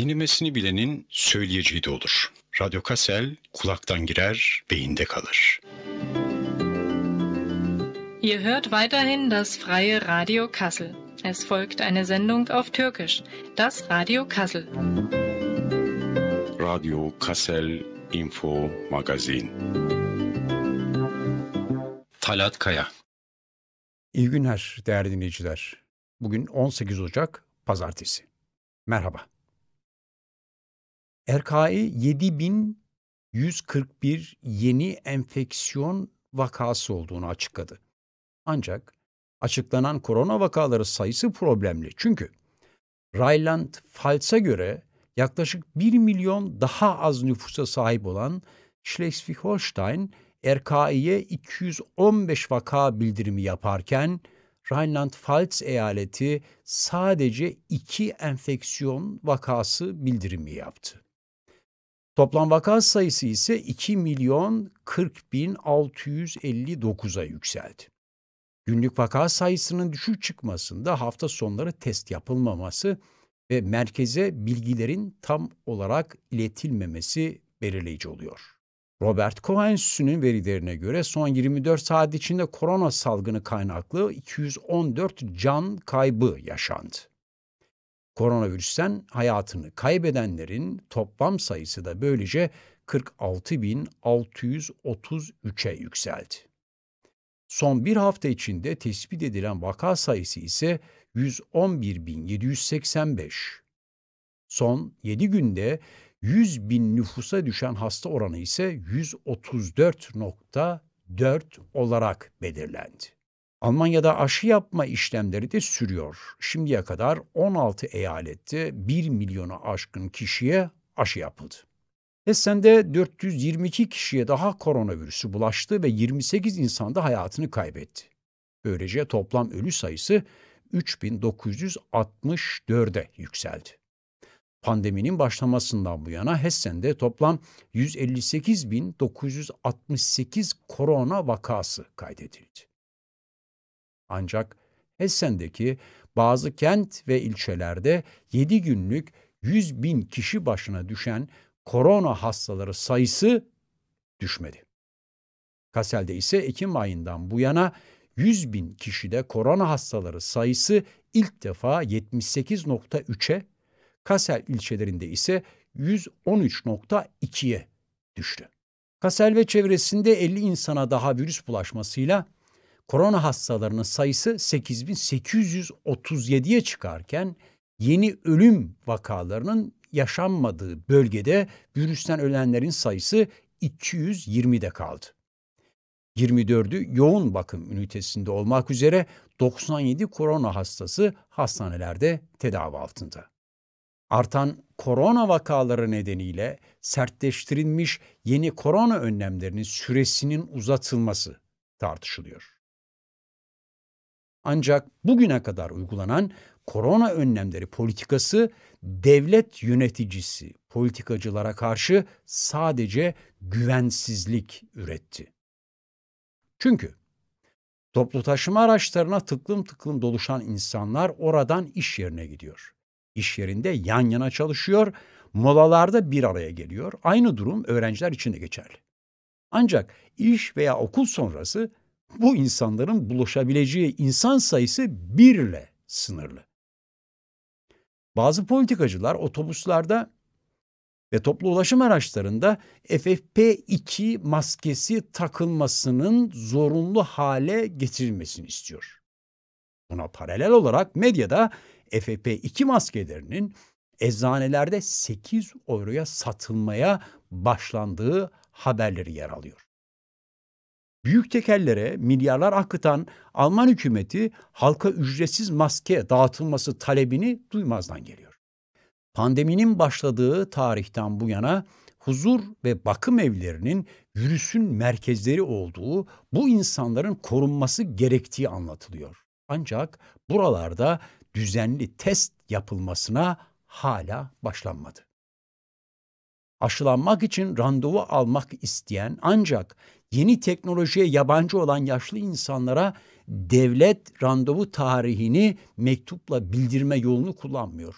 Dinlemesini bilenin söyleyeceği de olur. Radyo Kasel kulaktan girer, beyinde kalır. Ihr hört weiterhin das freie Radio Kassel. Es folgt eine Sendung auf Türkisch, das Radio Kassel. Radio Kassel Info Magazin. Talat Kaya. İyi günler değerli dinleyiciler. Bugün 18 Ocak Pazartesi. Merhaba. RKI 7141 yeni enfeksiyon vakası olduğunu açıkladı. Ancak açıklanan korona vakaları sayısı problemli. Çünkü Rayland Fals'a göre yaklaşık 1 milyon daha az nüfusa sahip olan Schleswig-Holstein RKI'ye 215 vaka bildirimi yaparken Rheinland-Pfalz eyaleti sadece iki enfeksiyon vakası bildirimi yaptı. Toplam vaka sayısı ise 2 milyon 40 bin 659'a yükseldi. Günlük vaka sayısının düşük çıkmasında hafta sonları test yapılmaması ve merkeze bilgilerin tam olarak iletilmemesi belirleyici oluyor. Robert Koch verilerine göre son 24 saat içinde korona salgını kaynaklı 214 can kaybı yaşandı. Koronavirüsten hayatını kaybedenlerin toplam sayısı da böylece 46.633'e yükseldi. Son bir hafta içinde tespit edilen vaka sayısı ise 111.785. Son 7 günde 100 bin nüfusa düşen hasta oranı ise 134.4 olarak belirlendi. Almanya'da aşı yapma işlemleri de sürüyor. Şimdiye kadar 16 eyalette 1 milyonu aşkın kişiye aşı yapıldı. Hessen'de 422 kişiye daha koronavirüsü bulaştı ve 28 insan da hayatını kaybetti. Böylece toplam ölü sayısı 3964'e yükseldi. Pandeminin başlamasından bu yana Hessen'de toplam 158.968 korona vakası kaydedildi. Ancak Hessen'deki bazı kent ve ilçelerde 7 günlük 100 bin kişi başına düşen korona hastaları sayısı düşmedi. Kassel'de ise Ekim ayından bu yana 100 bin kişide korona hastaları sayısı ilk defa 78.3'e, Kassel ilçelerinde ise 113.2'ye düştü. Kassel ve çevresinde 50 insana daha virüs bulaşmasıyla korona hastalarının sayısı 8837'ye çıkarken yeni ölüm vakalarının yaşanmadığı bölgede virüsten ölenlerin sayısı 220'de kaldı. 24'ü yoğun bakım ünitesinde olmak üzere 97 korona hastası hastanelerde tedavi altında. Artan korona vakaları nedeniyle sertleştirilmiş yeni korona önlemlerinin süresinin uzatılması tartışılıyor. Ancak bugüne kadar uygulanan korona önlemleri politikası devlet yöneticisi politikacılara karşı sadece güvensizlik üretti. Çünkü toplu taşıma araçlarına tıklım tıklım doluşan insanlar oradan iş yerine gidiyor. İş yerinde yan yana çalışıyor, molalarda bir araya geliyor. Aynı durum öğrenciler için de geçerli. Ancak iş veya okul sonrası bu insanların bulaşabileceği insan sayısı birle sınırlı. Bazı politikacılar otobüslerde ve toplu ulaşım araçlarında FFP2 maskesi takılmasının zorunlu hale getirilmesini istiyor. Buna paralel olarak medyada FFP2 maskelerinin eczanelerde 8 euroya satılmaya başlandığı haberleri yer alıyor büyük tekerlere milyarlar akıtan Alman hükümeti halka ücretsiz maske dağıtılması talebini duymazdan geliyor. Pandeminin başladığı tarihten bu yana huzur ve bakım evlerinin virüsün merkezleri olduğu, bu insanların korunması gerektiği anlatılıyor. Ancak buralarda düzenli test yapılmasına hala başlanmadı. Aşılanmak için randevu almak isteyen ancak yeni teknolojiye yabancı olan yaşlı insanlara devlet randevu tarihini mektupla bildirme yolunu kullanmıyor.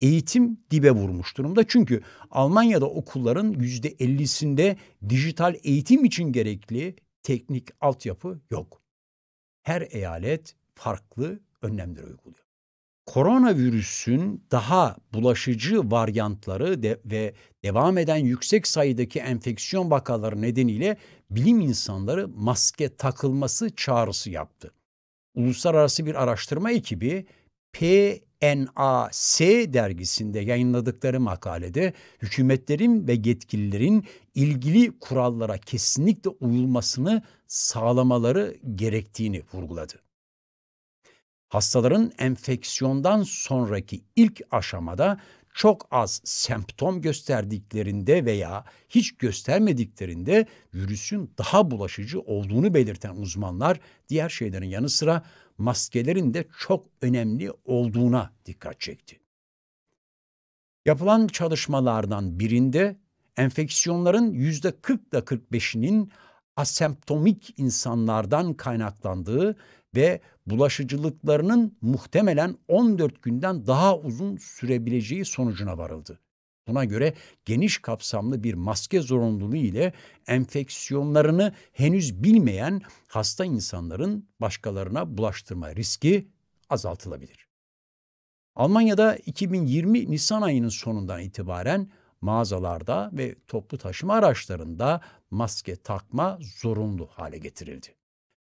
Eğitim dibe vurmuş durumda çünkü Almanya'da okulların yüzde ellisinde dijital eğitim için gerekli teknik altyapı yok. Her eyalet farklı önlemler uyguluyor koronavirüsün daha bulaşıcı varyantları de ve devam eden yüksek sayıdaki enfeksiyon vakaları nedeniyle bilim insanları maske takılması çağrısı yaptı. Uluslararası bir araştırma ekibi PNAS dergisinde yayınladıkları makalede hükümetlerin ve yetkililerin ilgili kurallara kesinlikle uyulmasını sağlamaları gerektiğini vurguladı. Hastaların enfeksiyondan sonraki ilk aşamada çok az semptom gösterdiklerinde veya hiç göstermediklerinde virüsün daha bulaşıcı olduğunu belirten uzmanlar diğer şeylerin yanı sıra maskelerin de çok önemli olduğuna dikkat çekti. Yapılan çalışmalardan birinde enfeksiyonların yüzde %40 ile 45'inin asemptomik insanlardan kaynaklandığı ve bulaşıcılıklarının muhtemelen 14 günden daha uzun sürebileceği sonucuna varıldı. Buna göre geniş kapsamlı bir maske zorunluluğu ile enfeksiyonlarını henüz bilmeyen hasta insanların başkalarına bulaştırma riski azaltılabilir. Almanya'da 2020 Nisan ayının sonundan itibaren mağazalarda ve toplu taşıma araçlarında maske takma zorunlu hale getirildi.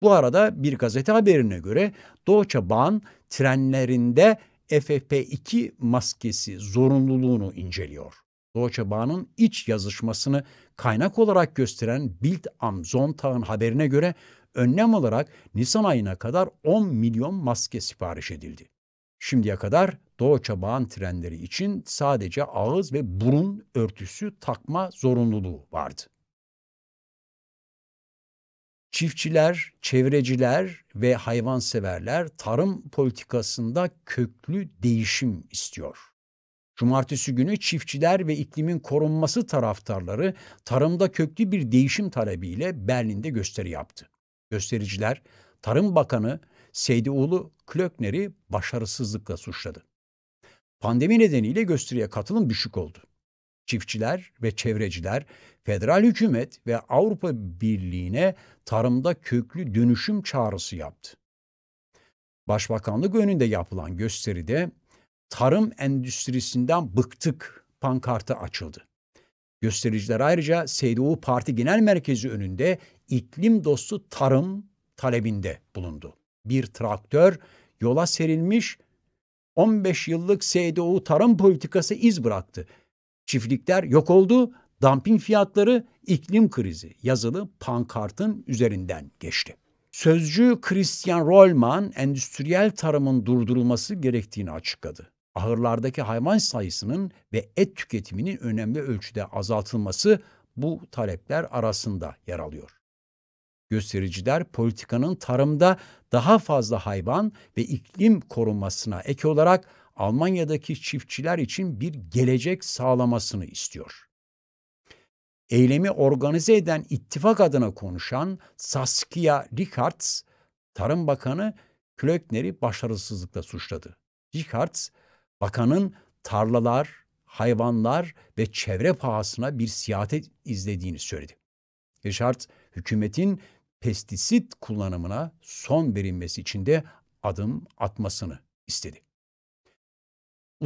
Bu arada bir gazete haberine göre Deutsche Bahn trenlerinde FFP2 maskesi zorunluluğunu inceliyor. Deutsche Bahn'ın iç yazışmasını kaynak olarak gösteren Bild am Sonntag'ın haberine göre önlem olarak Nisan ayına kadar 10 milyon maske sipariş edildi. Şimdiye kadar Doğu Bahn trenleri için sadece ağız ve burun örtüsü takma zorunluluğu vardı. Çiftçiler, çevreciler ve hayvanseverler tarım politikasında köklü değişim istiyor. Cumartesi günü çiftçiler ve iklimin korunması taraftarları tarımda köklü bir değişim talebiyle Berlin'de gösteri yaptı. Göstericiler Tarım Bakanı Seydioğlu Klöckner'i başarısızlıkla suçladı. Pandemi nedeniyle gösteriye katılım düşük oldu. Çiftçiler ve çevreciler federal hükümet ve Avrupa Birliği'ne tarımda köklü dönüşüm çağrısı yaptı. Başbakanlık önünde yapılan gösteride tarım endüstrisinden bıktık pankartı açıldı. Göstericiler ayrıca SDU Parti Genel Merkezi önünde iklim dostu tarım talebinde bulundu. Bir traktör yola serilmiş 15 yıllık SDU tarım politikası iz bıraktı. Çiftlikler yok oldu, dumping fiyatları iklim krizi yazılı pankartın üzerinden geçti. Sözcü Christian Rollman endüstriyel tarımın durdurulması gerektiğini açıkladı. Ahırlardaki hayvan sayısının ve et tüketiminin önemli ölçüde azaltılması bu talepler arasında yer alıyor. Göstericiler politikanın tarımda daha fazla hayvan ve iklim korunmasına ek olarak Almanya'daki çiftçiler için bir gelecek sağlamasını istiyor. Eylemi organize eden ittifak adına konuşan Saskia Richards, Tarım Bakanı Klöckner'i başarısızlıkla suçladı. Richards, bakanın tarlalar, hayvanlar ve çevre pahasına bir siyaset izlediğini söyledi. Richards, hükümetin pestisit kullanımına son verilmesi için de adım atmasını istedi. Bu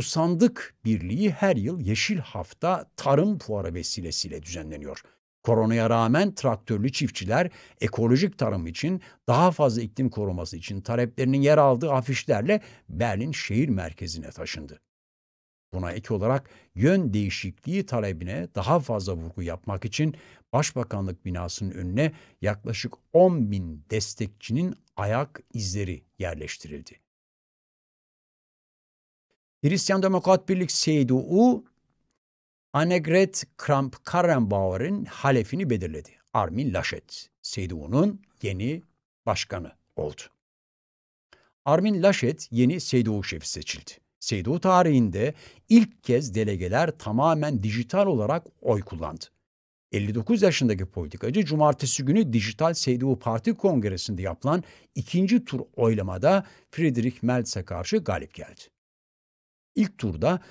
birliği her yıl Yeşil Hafta Tarım Fuarı vesilesiyle düzenleniyor. Koronaya rağmen traktörlü çiftçiler ekolojik tarım için daha fazla iklim koruması için taleplerinin yer aldığı afişlerle Berlin şehir merkezine taşındı. Buna ek olarak yön değişikliği talebine daha fazla vurgu yapmak için Başbakanlık binasının önüne yaklaşık 10 bin destekçinin ayak izleri yerleştirildi. Hristiyan Demokrat Birlik CDU Annegret Kramp-Karrenbauer'in halefini belirledi. Armin Laschet, CDU'nun yeni başkanı oldu. Armin Laschet yeni CDU şefi seçildi. CDU tarihinde ilk kez delegeler tamamen dijital olarak oy kullandı. 59 yaşındaki politikacı cumartesi günü dijital CDU Parti Kongresi'nde yapılan ikinci tur oylamada Friedrich Meltz'e karşı galip geldi. İlk turda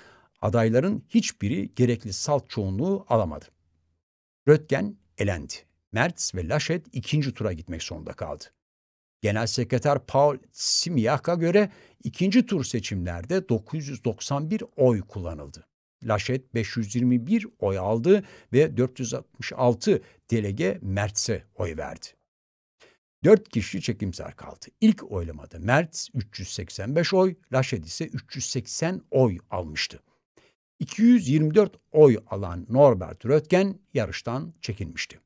adayların hiçbiri gerekli salt çoğunluğu alamadı. Röntgen elendi. Mertz ve Laşet ikinci tura gitmek zorunda kaldı. Genel Sekreter Paul Simiak'a göre ikinci tur seçimlerde 991 oy kullanıldı. Laşet 521 oy aldı ve 466 delege Mertz'e oy verdi. Dört kişi çekimser kaldı. İlk oylamada Mert 385 oy, Laşet ise 380 oy almıştı. 224 oy alan Norbert Röttgen yarıştan çekilmişti.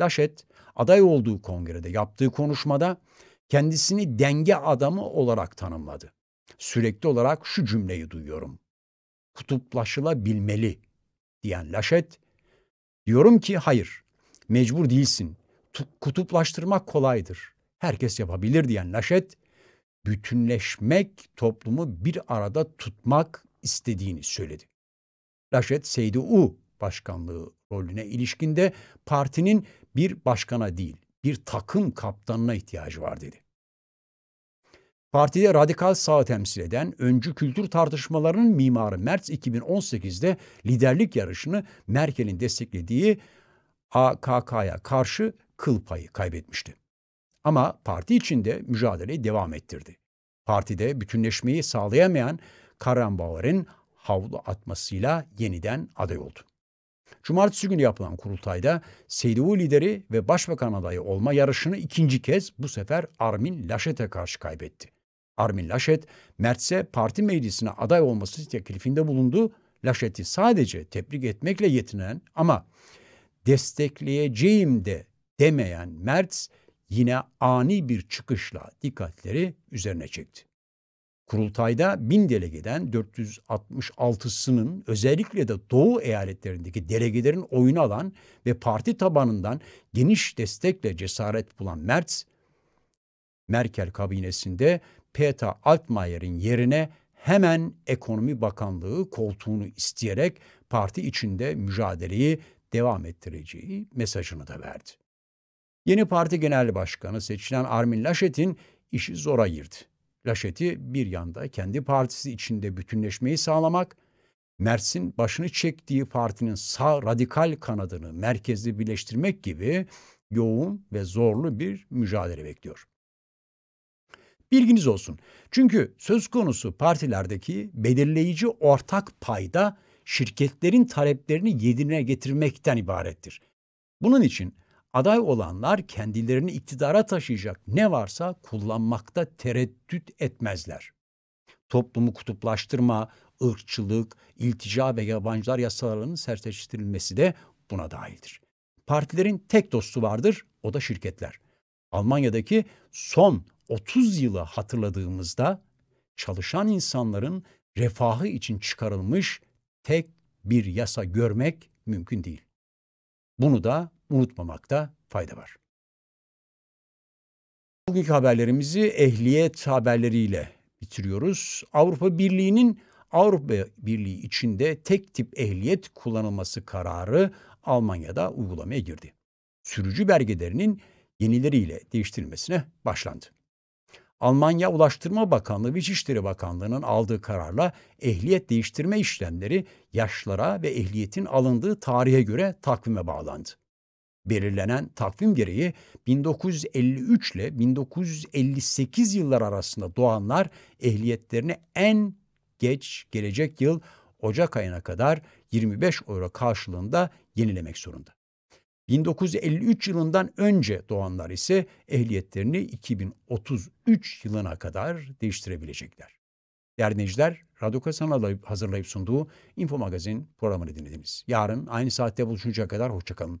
Laşet aday olduğu kongrede yaptığı konuşmada kendisini denge adamı olarak tanımladı. Sürekli olarak şu cümleyi duyuyorum. Kutuplaşılabilmeli diyen Laşet, diyorum ki hayır, mecbur değilsin kutuplaştırmak kolaydır. Herkes yapabilir diyen Laşet, bütünleşmek, toplumu bir arada tutmak istediğini söyledi. Laşet, Seydi U başkanlığı rolüne ilişkinde partinin bir başkana değil, bir takım kaptanına ihtiyacı var dedi. Partide radikal sağı temsil eden öncü kültür tartışmalarının mimarı Merz 2018'de liderlik yarışını Merkel'in desteklediği AKK'ya karşı kıl payı kaybetmişti. Ama parti içinde mücadeleyi devam ettirdi. Partide bütünleşmeyi sağlayamayan Karambauer'in havlu atmasıyla yeniden aday oldu. Cumartesi günü yapılan kurultayda CDU lideri ve başbakan adayı olma yarışını ikinci kez bu sefer Armin Laschet'e karşı kaybetti. Armin Laşet, Mertz'e parti meclisine aday olması teklifinde bulundu. Laşet'i sadece tebrik etmekle yetinen ama destekleyeceğim de demeyen Mertz yine ani bir çıkışla dikkatleri üzerine çekti. Kurultayda bin delegeden 466'sının özellikle de Doğu eyaletlerindeki delegelerin oyunu alan ve parti tabanından geniş destekle cesaret bulan Mertz, Merkel kabinesinde Peter Altmaier'in yerine hemen Ekonomi Bakanlığı koltuğunu isteyerek parti içinde mücadeleyi devam ettireceği mesajını da verdi. Yeni parti genel başkanı seçilen Armin Laşet'in işi zora girdi. Laşet'i bir yanda kendi partisi içinde bütünleşmeyi sağlamak, Mersin başını çektiği partinin sağ radikal kanadını merkezli birleştirmek gibi yoğun ve zorlu bir mücadele bekliyor. Bilginiz olsun. Çünkü söz konusu partilerdeki belirleyici ortak payda şirketlerin taleplerini yedine getirmekten ibarettir. Bunun için Aday olanlar kendilerini iktidara taşıyacak ne varsa kullanmakta tereddüt etmezler. Toplumu kutuplaştırma, ırkçılık, iltica ve yabancılar yasalarının sertleştirilmesi de buna dahildir. Partilerin tek dostu vardır, o da şirketler. Almanya'daki son 30 yılı hatırladığımızda çalışan insanların refahı için çıkarılmış tek bir yasa görmek mümkün değil. Bunu da unutmamakta fayda var. Bugünkü haberlerimizi ehliyet haberleriyle bitiriyoruz. Avrupa Birliği'nin Avrupa Birliği içinde tek tip ehliyet kullanılması kararı Almanya'da uygulamaya girdi. Sürücü belgelerinin yenileriyle değiştirilmesine başlandı. Almanya Ulaştırma Bakanlığı ve İçişleri Bakanlığı'nın aldığı kararla ehliyet değiştirme işlemleri yaşlara ve ehliyetin alındığı tarihe göre takvime bağlandı belirlenen takvim gereği 1953 ile 1958 yıllar arasında doğanlar ehliyetlerini en geç gelecek yıl Ocak ayına kadar 25 euro karşılığında yenilemek zorunda. 1953 yılından önce doğanlar ise ehliyetlerini 2033 yılına kadar değiştirebilecekler. Değerli Radyo Kasan'la hazırlayıp sunduğu Info Magazin programını dinlediniz. Yarın aynı saatte buluşuncaya kadar hoşçakalın.